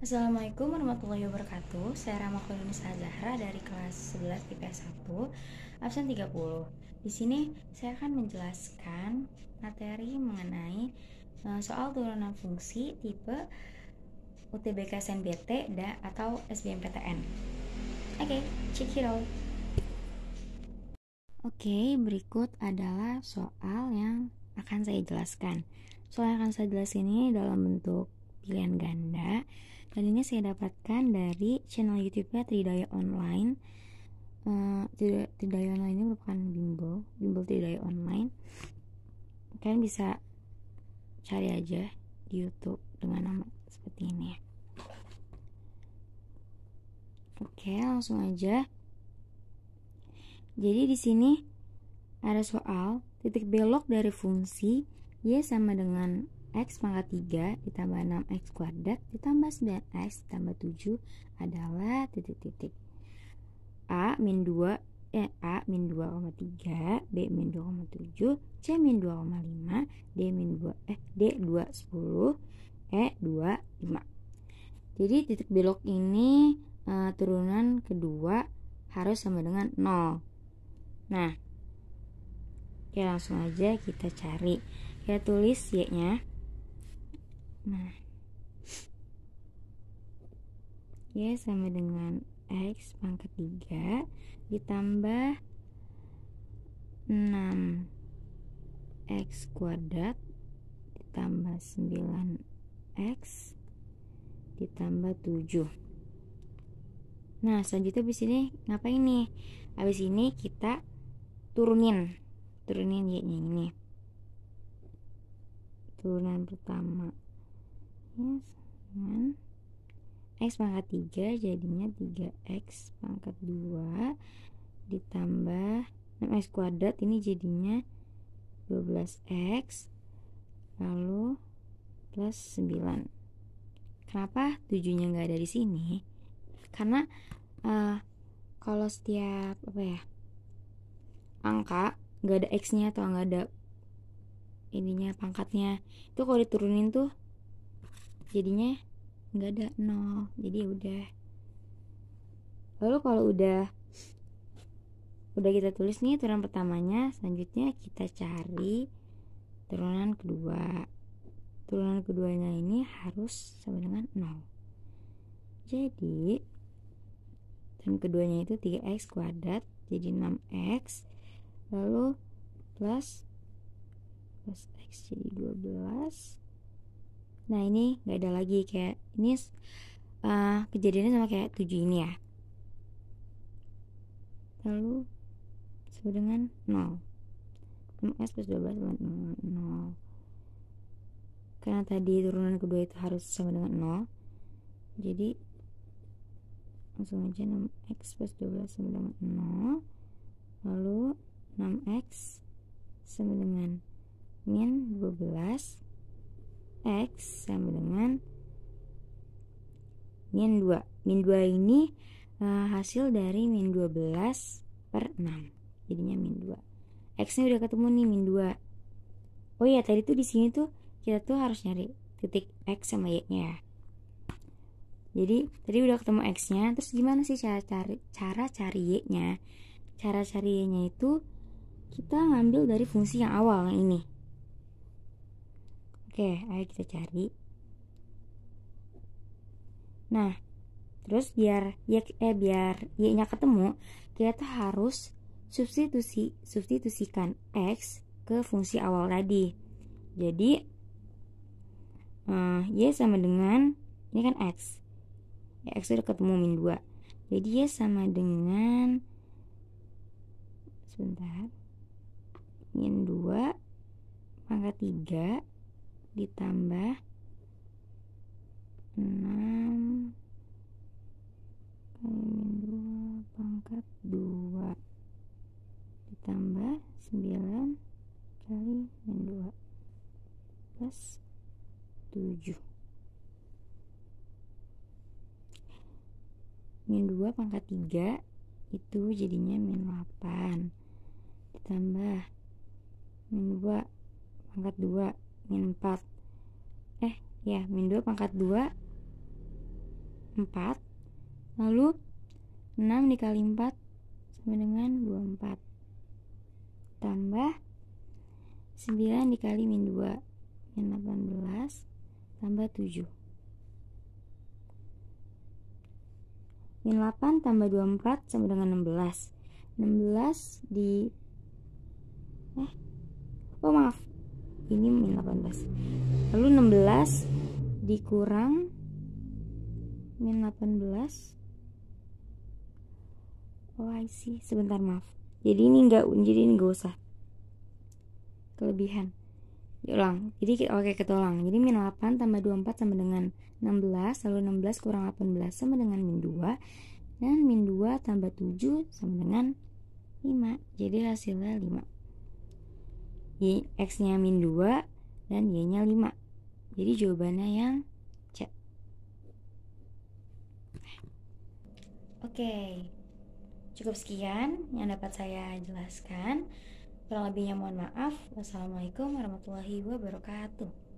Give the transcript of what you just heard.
Assalamualaikum warahmatullahi wabarakatuh Saya Rama Khulunisa Zahra dari kelas 11 IPS 1 Absen 30 Di sini saya akan menjelaskan materi mengenai eh, soal turunan fungsi tipe UTBK SNBT atau SBMPTN Oke, okay, check it out Oke, okay, berikut adalah soal yang akan saya jelaskan Soal yang akan saya jelaskan ini dalam bentuk pilihan ganda dan ini saya dapatkan dari channel YouTube-nya Tridaya Online. Uh, Tridaya Online ini merupakan bimbel, bimbel Tridaya Online. Kalian bisa cari aja di YouTube dengan nama seperti ini. ya Oke, langsung aja. Jadi di sini ada soal titik belok dari fungsi y sama dengan X pangkat 3 ditambah 6X kuadrat ditambah 9X ditambah 7 adalah titik-titik A min 2 eh, A min 2,3 B min 2,7 C min 2,5 D min 2 eh, D 2 10 E 2 5 jadi titik belok ini e, turunan kedua harus sama dengan 0 nah Oke langsung aja kita cari Kita tulis Y nya Nah, Y ya, sama dengan X pangkat 3 ditambah 6 X kuadrat ditambah 9X ditambah 7 Nah selanjutnya abis ini ngapain nih Abis ini kita turunin Turunin Y nya ini Turunan pertama X dengan X pangkat 3 jadinya 3X pangkat 2 ditambah 6X kuadrat ini jadinya 12X lalu plus 9 kenapa 7 nya nggak ada di sini karena uh, kalau setiap apa ya angka nggak ada x nya atau nggak ada ininya pangkatnya itu kalau diturunin tuh jadinya nggak ada nol jadi ya udah lalu kalau udah udah kita tulis nih turunan pertamanya selanjutnya kita cari turunan kedua turunan keduanya ini harus sama dengan nol jadi turunan keduanya itu 3x kuadrat jadi 6x lalu plus plus x jadi 12 nah ini nggak ada lagi kayak ini uh, kejadiannya sama kayak tujuh ini ya lalu sama dengan 0 s plus 12 sama 0 karena tadi turunan kedua itu harus sama dengan 0 jadi langsung aja 6x plus 12 sama dengan 0 lalu 6x sama dengan min 12 X sama dengan min 2 min 2 ini e, hasil dari min 12 per 6 jadinya min 2 X nya udah ketemu nih min 2 oh iya tadi tuh di sini tuh kita tuh harus nyari titik X sama Y nya ya. jadi tadi udah ketemu X nya terus gimana sih cara cari cara cari Y nya cara cari Y nya itu kita ngambil dari fungsi yang awal yang ini Oke, ayo kita cari. Nah, terus biar ya eh biar y-nya ketemu, kita tuh harus substitusi substitusikan x ke fungsi awal tadi. Jadi uh, y sama dengan ini kan x. Ya, x udah ketemu min 2. Jadi y sama dengan sebentar min 2 pangkat 3 ditambah 6 kali min 2 pangkat 2 ditambah 9 kali min 2 plus 7 min 2 pangkat 3 itu jadinya min 8 ditambah min 2 pangkat 2 min 4 eh ya min 2 pangkat 2 4 lalu 6 dikali 4 sama dengan 24 tambah 9 dikali min 2 min 18 tambah 7 min 8 tambah 24 sama dengan 16 16 di eh oh maaf ini min 18 lalu 16 dikurang min 18 oh I see sebentar maaf jadi ini enggak jadi ini enggak usah kelebihan ulang jadi oke okay, ketolong jadi min 8 tambah 24 sama dengan 16 lalu 16 kurang 18 sama dengan min 2 dan min 2 tambah 7 sama dengan 5 jadi hasilnya 5 y x-nya min 2 dan y-nya 5. Jadi jawabannya yang C. Oke. Okay. Cukup sekian yang dapat saya jelaskan. Kurang lebihnya mohon maaf. Wassalamualaikum warahmatullahi wabarakatuh.